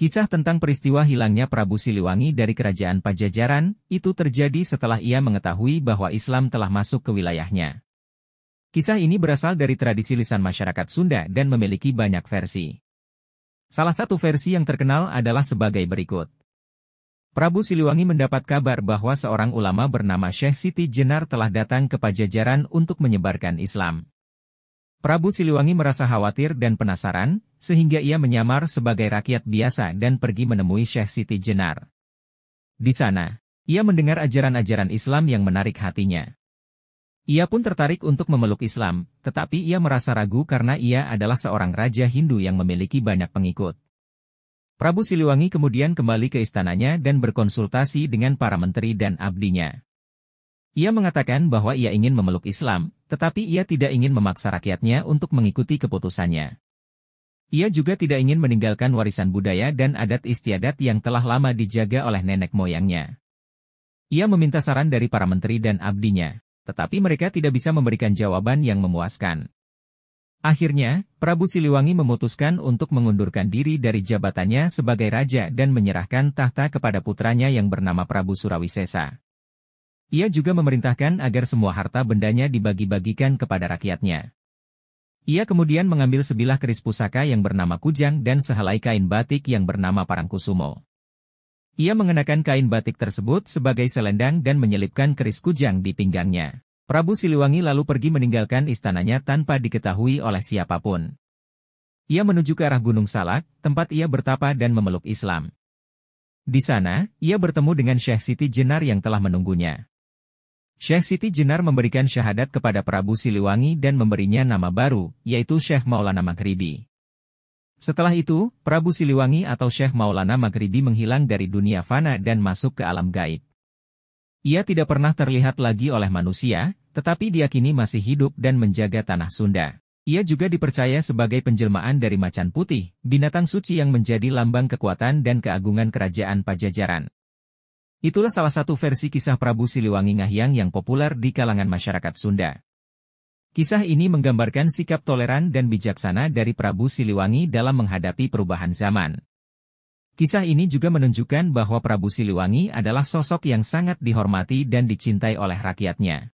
Kisah tentang peristiwa hilangnya Prabu Siliwangi dari kerajaan Pajajaran, itu terjadi setelah ia mengetahui bahwa Islam telah masuk ke wilayahnya. Kisah ini berasal dari tradisi lisan masyarakat Sunda dan memiliki banyak versi. Salah satu versi yang terkenal adalah sebagai berikut. Prabu Siliwangi mendapat kabar bahwa seorang ulama bernama Syekh Siti Jenar telah datang ke Pajajaran untuk menyebarkan Islam. Prabu Siliwangi merasa khawatir dan penasaran, sehingga ia menyamar sebagai rakyat biasa dan pergi menemui Syekh Siti Jenar. Di sana, ia mendengar ajaran-ajaran Islam yang menarik hatinya. Ia pun tertarik untuk memeluk Islam, tetapi ia merasa ragu karena ia adalah seorang raja Hindu yang memiliki banyak pengikut. Prabu Siliwangi kemudian kembali ke istananya dan berkonsultasi dengan para menteri dan abdinya. Ia mengatakan bahwa ia ingin memeluk Islam, tetapi ia tidak ingin memaksa rakyatnya untuk mengikuti keputusannya. Ia juga tidak ingin meninggalkan warisan budaya dan adat istiadat yang telah lama dijaga oleh nenek moyangnya. Ia meminta saran dari para menteri dan abdinya, tetapi mereka tidak bisa memberikan jawaban yang memuaskan. Akhirnya, Prabu Siliwangi memutuskan untuk mengundurkan diri dari jabatannya sebagai raja dan menyerahkan tahta kepada putranya yang bernama Prabu Surawisesa. Ia juga memerintahkan agar semua harta bendanya dibagi-bagikan kepada rakyatnya. Ia kemudian mengambil sebilah keris pusaka yang bernama Kujang dan sehelai kain batik yang bernama Parangkusumo. Ia mengenakan kain batik tersebut sebagai selendang dan menyelipkan keris Kujang di pinggangnya. Prabu Siliwangi lalu pergi meninggalkan istananya tanpa diketahui oleh siapapun. Ia menuju ke arah Gunung Salak, tempat ia bertapa dan memeluk Islam. Di sana, ia bertemu dengan Syekh Siti Jenar yang telah menunggunya. Syekh Siti Jenar memberikan syahadat kepada Prabu Siliwangi dan memberinya nama baru, yaitu Syekh Maulana Maghribi. Setelah itu, Prabu Siliwangi atau Syekh Maulana Maghribi menghilang dari dunia fana dan masuk ke alam gaib. Ia tidak pernah terlihat lagi oleh manusia, tetapi diyakini masih hidup dan menjaga tanah Sunda. Ia juga dipercaya sebagai penjelmaan dari macan putih, binatang suci yang menjadi lambang kekuatan dan keagungan kerajaan Pajajaran. Itulah salah satu versi kisah Prabu Siliwangi Ngahyang yang populer di kalangan masyarakat Sunda. Kisah ini menggambarkan sikap toleran dan bijaksana dari Prabu Siliwangi dalam menghadapi perubahan zaman. Kisah ini juga menunjukkan bahwa Prabu Siliwangi adalah sosok yang sangat dihormati dan dicintai oleh rakyatnya.